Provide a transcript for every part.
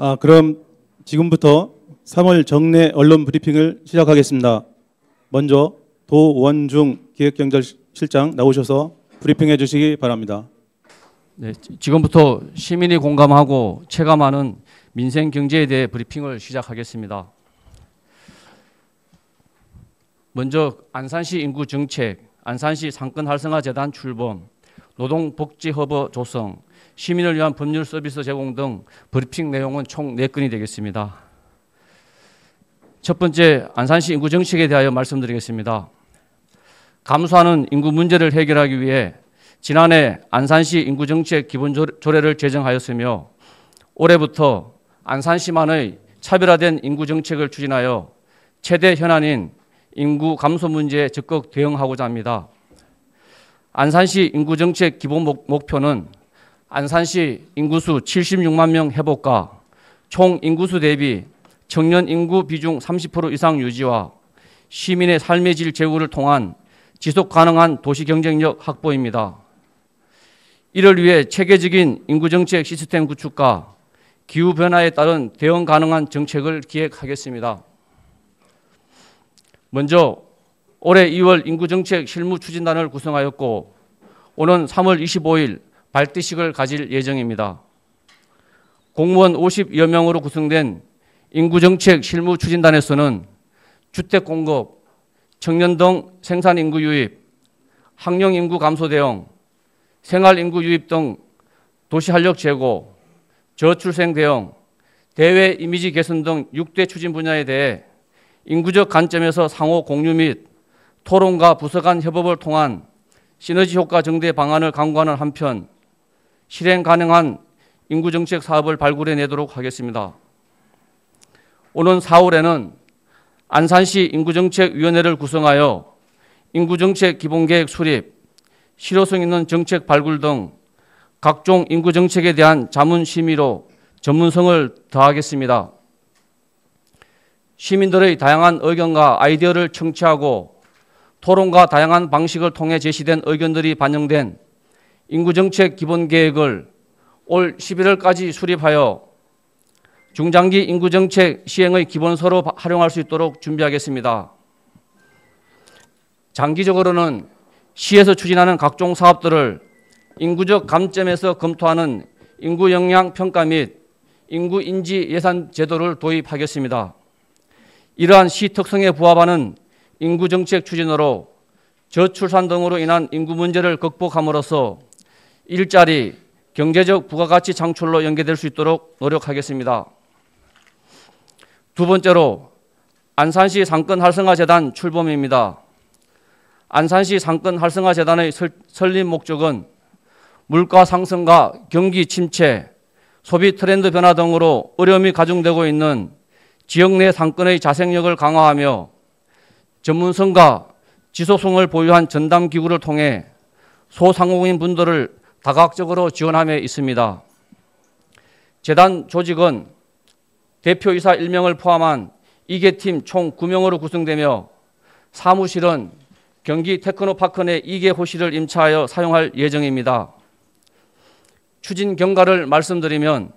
아, 그럼 지금부터 3월 정례 언론 브리핑을 시작하겠습니다. 먼저 도원중 기획경찰실장 나오셔서 브리핑해 주시기 바랍니다. 네, 지금부터 시민이 공감하고 체감하는 민생 경제에 대해 브리핑을 시작하겠습니다. 먼저 안산시 인구 정책, 안산시 상권 활성화 재단 출범, 노동복지허브 조성, 시민을 위한 법률 서비스 제공 등 브리핑 내용은 총 4건이 되겠습니다. 첫 번째, 안산시 인구 정책에 대하여 말씀드리겠습니다. 감소하는 인구 문제를 해결하기 위해 지난해 안산시 인구 정책 기본 조례를 제정하였으며 올해부터 안산시만의 차별화된 인구 정책을 추진하여 최대 현안인 인구 감소 문제에 적극 대응하고자 합니다. 안산시 인구 정책 기본 목표는 안산시 인구수 76만 명 회복과 총 인구수 대비 청년 인구 비중 30% 이상 유지와 시민의 삶의 질 제고를 통한 지속 가능한 도시 경쟁력 확보입니다. 이를 위해 체계적인 인구 정책 시스템 구축과 기후 변화에 따른 대응 가능한 정책을 기획하겠습니다. 먼저 올해 2월 인구 정책 실무 추진단을 구성하였고 오는 3월 25일 발대식을 가질 예정입니다. 공무원 50여 명으로 구성된 인구정책 실무추진단에서는 주택 공급, 청년동 생산인구 유입, 학령인구 감소 대응, 생활인구 유입 등 도시활력 제고, 저출생 대응, 대외 이미지 개선 등 6대 추진 분야에 대해 인구적 관점에서 상호 공유 및 토론과 부서 간 협업을 통한 시너지 효과 증대 방안을 강구하는 한편 실행 가능한 인구 정책 사업을 발굴해 내도록 하겠습니다. 오는 4월에는 안산시 인구정책위원회를 구성하여 인구정책 기본계획 수립, 실효성 있는 정책 발굴 등 각종 인구정책에 대한 자문심의로 전문성을 더하겠습니다. 시민들의 다양한 의견과 아이디어를 청취하고 토론과 다양한 방식을 통해 제시된 의견들이 반영된 인구정책 기본계획을 올 11월까지 수립하여 중장기 인구정책 시행의 기본서로 활용할 수 있도록 준비하겠습니다. 장기적으로는 시에서 추진하는 각종 사업들을 인구적 감점에서 검토하는 인구 영향 평가 및 인구 인지 예산 제도를 도입하겠습니다. 이러한 시 특성에 부합하는 인구 정책 추진으로 저출산 등으로 인한 인구 문제를 극복함으로써 일자리, 경제적 부가가치 창출로 연계될 수 있도록 노력하겠습니다. 두 번째로 안산시 상권 활성화 재단 출범입니다. 안산시 상권 활성화 재단의 설립 목적은 물가 상승과 경기 침체, 소비 트렌드 변화 등으로 어려움이 가중되고 있는 지역 내 상권의 자생력을 강화하며 전문성과 지속성을 보유한 전담 기구를 통해 소상공인 분들을 다각적으로 지원함에 있습니다. 재단 조직은 대표이사 1명을 포함한 2개 팀총 9명으로 구성되며 사무실은 경기 테크노파크 내 2개 호실을 임차하여 사용할 예정입니다. 추진 경과를 말씀드리면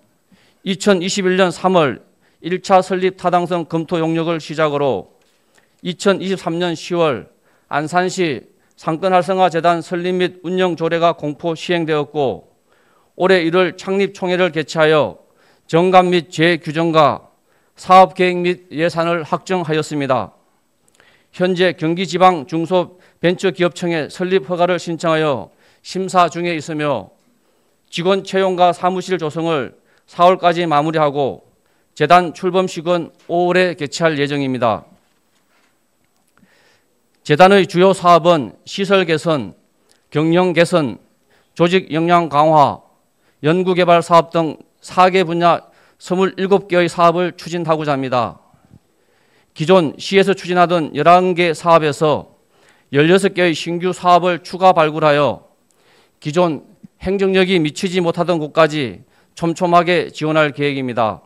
2021년 3월 1차 설립 타당성 검토 용역을 시작으로 2023년 10월 안산시 상권 활성화 재단 설립 및 운영 조례가 공포 시행되었고 올해 1월 창립 총회를 개최하여 정관및 재규정과 사업 계획 및 예산을 확정하였습니다. 현재 경기지방 중소벤처기업청에 설립 허가를 신청하여 심사 중에 있으며 직원 채용과 사무실 조성을 4월까지 마무리하고 재단 출범식은 5월에 개최할 예정입니다. 재단의 주요 사업은 시설 개선, 경영 개선, 조직 역량 강화, 연구개발 사업 등 4개 분야 27개의 사업을 추진하고자 합니다. 기존 시에서 추진하던 11개 사업에서 16개의 신규 사업을 추가 발굴하여 기존 행정력이 미치지 못하던 곳까지 촘촘하게 지원할 계획입니다.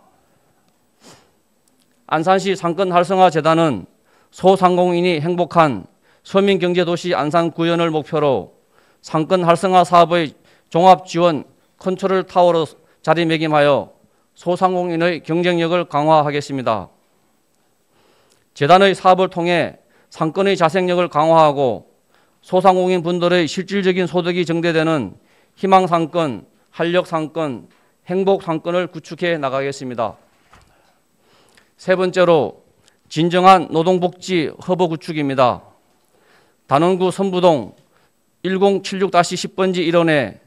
안산시 상권 활성화 재단은 소상공인이 행복한 서민경제도시 안산 구현을 목표로 상권 활성화 사업의 종합 지원 컨트롤 타워로 자리매김하여 소상공인의 경쟁력을 강화하겠습니다. 재단의 사업을 통해 상권의 자생력을 강화하고 소상공인 분들의 실질적인 소득이 정대되는 희망상권, 활력상권, 행복상권을 구축해 나가겠습니다. 세 번째로 진정한 노동복지 허브 구축입니다. 단원구 선부동 1076-10번지 1원에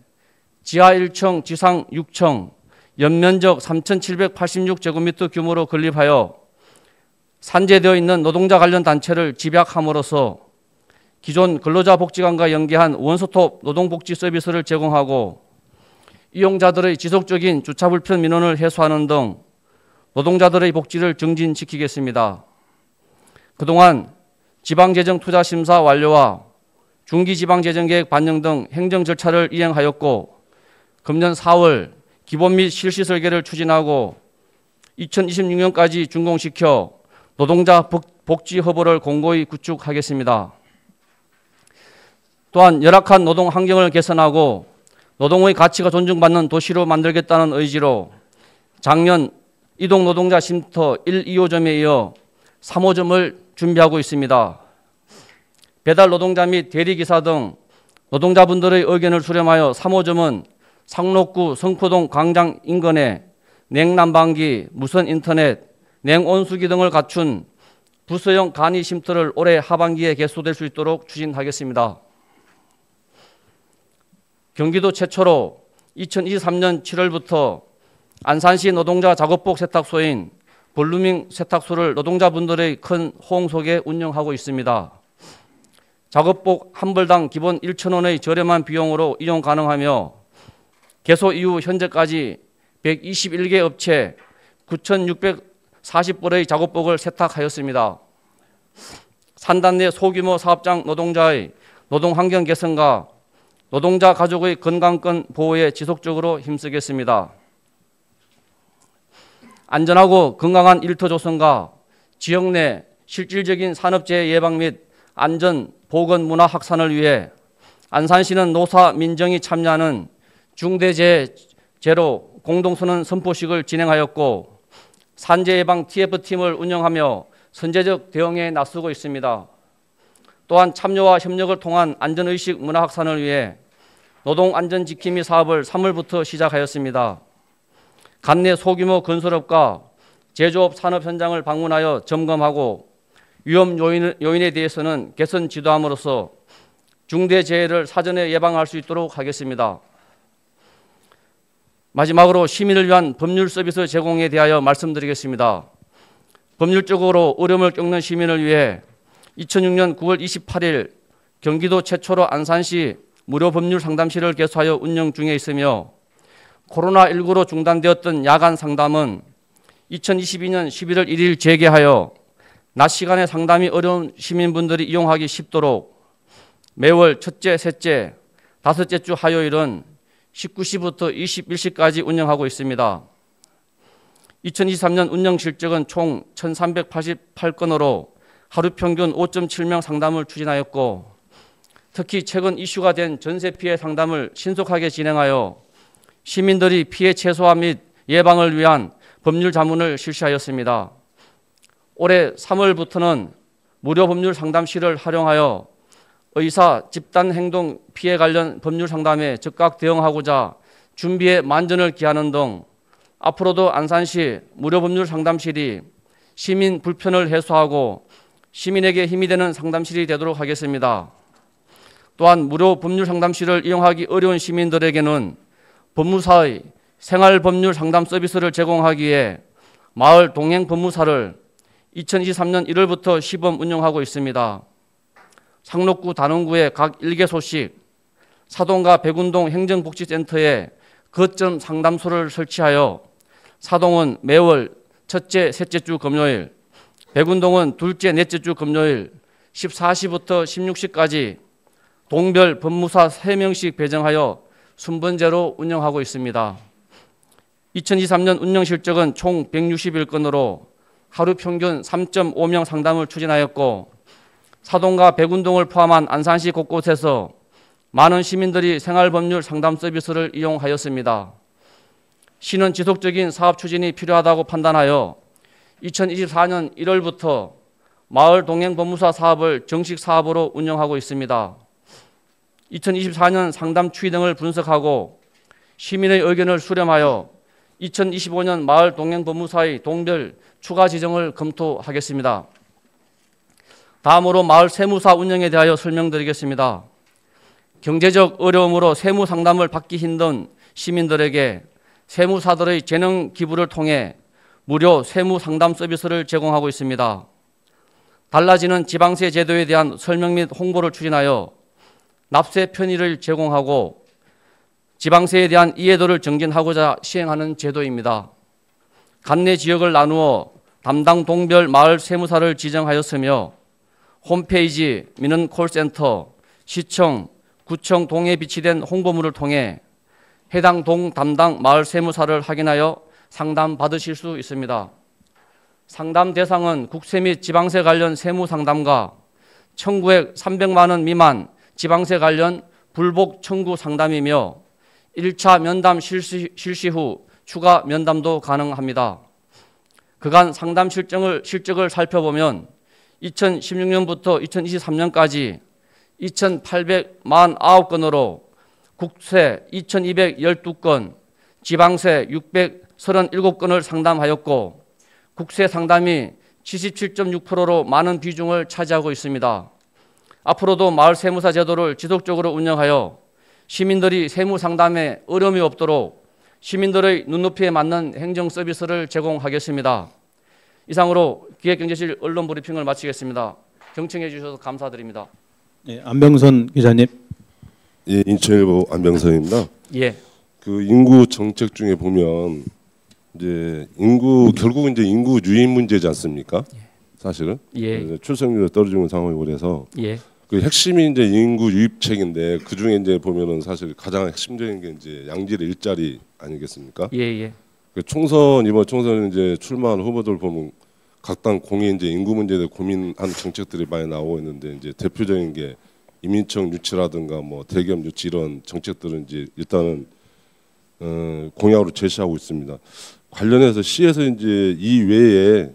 지하 1층, 지상 6층, 연면적 3,786제곱미터 규모로 건립하여 산재되어 있는 노동자 관련 단체를 집약함으로써 기존 근로자 복지관과 연계한 원스톱 노동복지 서비스를 제공하고 이용자들의 지속적인 주차 불편 민원을 해소하는 등 노동자들의 복지를 증진시키겠습니다. 그동안 지방재정 투자 심사 완료와 중기 지방재정계획 반영 등 행정 절차를 이행하였고 금년 4월 기본 및 실시 설계를 추진하고 2026년까지 준공시켜 노동자 복지 허브를 공고히 구축하겠습니다. 또한 열악한 노동 환경을 개선하고 노동의 가치가 존중받는 도시로 만들겠다는 의지로 작년 이동 노동자 쉼터 1, 2호점에 이어 3호점을 준비하고 있습니다. 배달 노동자 및 대리기사 등 노동자분들의 의견을 수렴하여 3호점은 상록구 성포동 광장 인근에 냉난방기, 무선 인터넷, 냉온수기 등을 갖춘 부서형 간이 쉼터를 올해 하반기에 개소될 수 있도록 추진하겠습니다. 경기도 최초로 2023년 7월부터 안산시 노동자 작업복 세탁소인 블루밍 세탁소를 노동자분들의 큰 호응 속에 운영하고 있습니다. 작업복 한 벌당 기본 1 0원의 저렴한 비용으로 이용 가능하며 개소 이후 현재까지 121개 업체 9,640벌의 작업복을 세탁하였습니다. 산단 내 소규모 사업장 노동자의 노동환경 개선과 노동자 가족의 건강권 보호에 지속적으로 힘쓰겠습니다. 안전하고 건강한 일터 조성과 지역 내 실질적인 산업재해 예방 및 안전 보건 문화 확산을 위해 안산시는 노사 민정이 참여하는 중대재해 제로 공동선언 선포식을 진행하였고 산재 예방 TF팀을 운영하며 선제적 대응에 나서고 있습니다. 또한 참여와 협력을 통한 안전의식 문화 확산을 위해 노동안전지킴이 사업을 3월부터 시작하였습니다. 관내 소규모 건설업과 제조업 산업 현장을 방문하여 점검하고 위험 요인, 요인에 대해서는 개선 지도함으로써 중대 재해를 사전에 예방할 수 있도록 하겠습니다. 마지막으로 시민을 위한 법률 서비스 제공에 대하여 말씀드리겠습니다. 법률적으로 어려움을 겪는 시민을 위해 2006년 9월 28일 경기도 최초로 안산시 무료 법률 상담실을 개소하여 운영 중에 있으며 코로나19로 중단되었던 야간 상담은 2022년 11월 1일 재개하여 낮 시간에 상담이 어려운 시민분들이 이용하기 쉽도록 매월 첫째, 셋째, 다섯째 주 화요일은 19시부터 21시까지 운영하고 있습니다. 2023년 운영 실적은 총 1,388건으로 하루 평균 5.7명 상담을 추진하였고 특히 최근 이슈가 된 전세 피해 상담을 신속하게 진행하여 시민들이 피해 최소화 및 예방을 위한 법률 자문을 실시하였습니다. 올해 3월부터는 무료 법률 상담실을 활용하여 의사 집단 행동 피해 관련 법률 상담에 즉각 대응하고자 준비에 만전을 기하는 등 앞으로도 안산시 무료 법률 상담실이 시민 불편을 해소하고 시민에게 힘이 되는 상담실이 되도록 하겠습니다. 또한 무료 법률 상담실을 이용하기 어려운 시민들에게는 법무사의 생활 법률 상담 서비스를 제공하기에 마을 동행 법무사를 2023년 1월부터 시범 운영하고 있습니다. 상록구 단원구의 각 1개소씩 사동과 백운동 행정복지센터에 거점 상담소를 설치하여 사동은 매월 첫째, 셋째 주 금요일, 백운동은 둘째, 넷째 주 금요일 14시부터 16시까지 동별 법무사 3명씩 배정하여 순번제로 운영하고 있습니다. 2023년 운영 실적은 총 161건으로 하루 평균 3.5명 상담을 추진하였고 사동과 백운동을 포함한 안산시 곳곳에서 많은 시민들이 생활법률 상담 서비스를 이용하였습니다. 시는 지속적인 사업 추진이 필요하다고 판단하여 2024년 1월부터 마을 동행 법무사 사업을 정식 사업으로 운영하고 있습니다. 2024년 상담 추이 등을 분석하고 시민의 의견을 수렴하여 2025년 마을 동행 법무사의 동별 추가 지정을 검토하겠습니다. 다음으로 마을 세무사 운영에 대하여 설명드리겠습니다. 경제적 어려움으로 세무 상담을 받기 힘든 시민들에게 세무사들의 재능 기부를 통해 무료 세무 상담 서비스를 제공하고 있습니다. 달라지는 지방세 제도에 대한 설명 및 홍보를 추진하여 납세 편의를 제공하고 지방세에 대한 이해도를 증진하고자 시행하는 제도입니다. 간내 지역을 나누어 담당 동별 마을 세무사를 지정하였으며 홈페이지, 민원 콜센터, 시청, 구청 동에 비치된 홍보물을 통해 해당 동 담당 마을 세무사를 확인하여 상담 받으실 수 있습니다. 상담 대상은 국세 및 지방세 관련 세무 상담과 청구액 300만 원 미만 지방세 관련 불복 청구 상담이며 1차 면담 실시, 실시 후 추가 면담도 가능합니다. 그간 상담 실정을, 실적을 살펴보면 2016년부터 2023년까지 2,849건으로 국세 2,212건, 지방세 637건을 상담하였고 국세 상담이 77.6%로 많은 비중을 차지하고 있습니다. 앞으로도 마을 세무사 제도를 지속적으로 운영하여 시민들이 세무 상담에 어려움이 없도록 시민들의 눈높이에 맞는 행정 서비스를 제공하겠습니다. 이상으로 기획경제실 언론 브리핑을 마치겠습니다. 경청해 주셔서 감사드립니다. 예, 안병선 기자님. 예, 인천일보 안병선입니다. 예. 그 인구 정책 중에 보면 이제 인구 결국 이제 인구 유인 문제지 않습니까? 예. 사실은 예. 출생률이 떨어지는 상황이고 그래서 예. 그 핵심이 이제 인구 유입책인데 그 중에 이제 보면은 사실 가장 핵심적인 게 이제 양질의 일자리 아니겠습니까? 예예. 예. 그 총선 이번 총선 이제 출마한 후보들 보면 각당 공이 이제 인구 문제에 고민한 정책들이 많이 나오고 있는데 이제 대표적인 게 이민청 유치라든가 뭐 대기업 유치 이런 정책들은 이제 일단은 어, 공약으로 제시하고 있습니다. 관련해서 시에서 이제 이 외에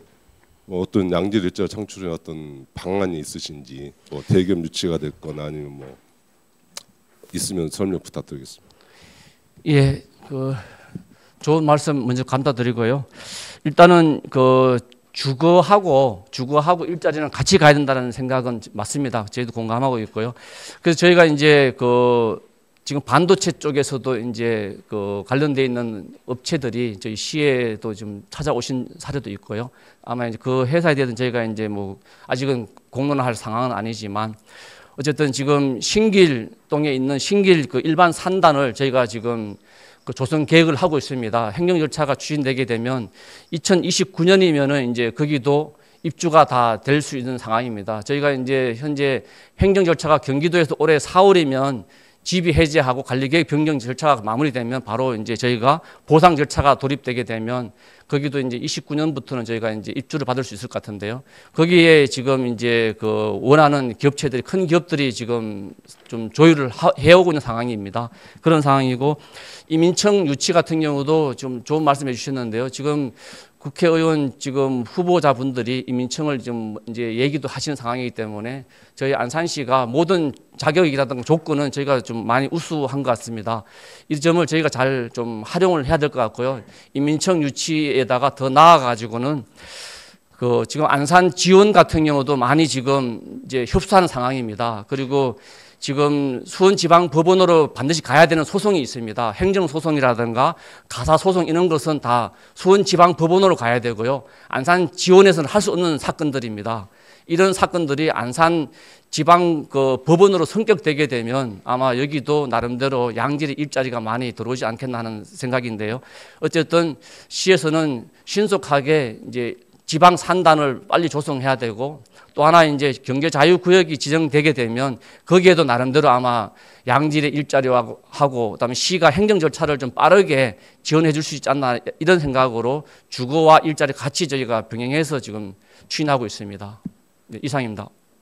뭐 어떤 양질일자 창출에 어떤 방안이 있으신지 뭐 대기업 유치가 됐거나 아니면 뭐 있으면 설명 부탁드리겠습니다. 예, 그 좋은 말씀 먼저 감사드리고요. 일단은 그 주거하고 주거하고 일자리는 같이 가야 된다는 생각은 맞습니다. 저희도 공감하고 있고요. 그래서 저희가 이제 그 지금 반도체 쪽에서도 이제 그 관련돼 있는 업체들이 저희 시에도 좀 찾아오신 사례도 있고요. 아마 이제 그 회사에 대해서는 저희가 이제 뭐 아직은 공론화할 상황은 아니지만 어쨌든 지금 신길동에 있는 신길 그 일반 산단을 저희가 지금 그 조성 계획을 하고 있습니다. 행정 절차가 추진되게 되면 2029년이면은 이제 거기도 입주가 다 될 수 있는 상황입니다. 저희가 이제 현재 행정 절차가 경기도에서 올해 4월이면 지비 해제하고 관리계획 변경 절차가 마무리되면 바로 이제 저희가 보상 절차가 돌입되게 되면 거기도 이제 29년부터는 저희가 이제 입주를 받을 수 있을 것 같은데요. 거기에 지금 이제 그 원하는 기업체들이 큰 기업들이 지금 좀 조율을 하, 해오고 있는 상황입니다. 그런 상황이고 이민청 유치 같은 경우도 좀 좋은 말씀해 주셨는데요. 지금 국회의원 지금 후보자분들이 임민청을 좀 이제 얘기도 하시는 상황이기 때문에 저희 안산시가 모든 자격이라든가 조건은 저희가 좀 많이 우수한 것 같습니다. 이 점을 저희가 잘 좀 활용을 해야 될 것 같고요. 임민청 유치에다가 더 나아가지고는 그 지금 안산 지원 같은 경우도 많이 지금 이제 협소하는 상황입니다. 그리고 지금 수원지방법원으로 반드시 가야 되는 소송이 있습니다. 행정소송이라든가 가사소송 이런 것은 다 수원지방법원으로 가야 되고요. 안산 지원에서는 할 수 없는 사건들입니다. 이런 사건들이 안산 지방 그 법원으로 성격되게 되면 아마 여기도 나름대로 양질의 일자리가 많이 들어오지 않겠나 하는 생각인데요. 어쨌든 시에서는 신속하게 이제 지방 산단을 빨리 조성해야 되고 또 하나 이제 경계 자유 구역이 지정되게 되면 거기에도 나름대로 아마 양질의 일자리와 하고 그다음에 시가 행정 절차를 좀 빠르게 지원해 줄 수 있지 않나 이런 생각으로 주거와 일자리 같이 저희가 병행해서 지금 추진하고 있습니다. 네, 이상입니다.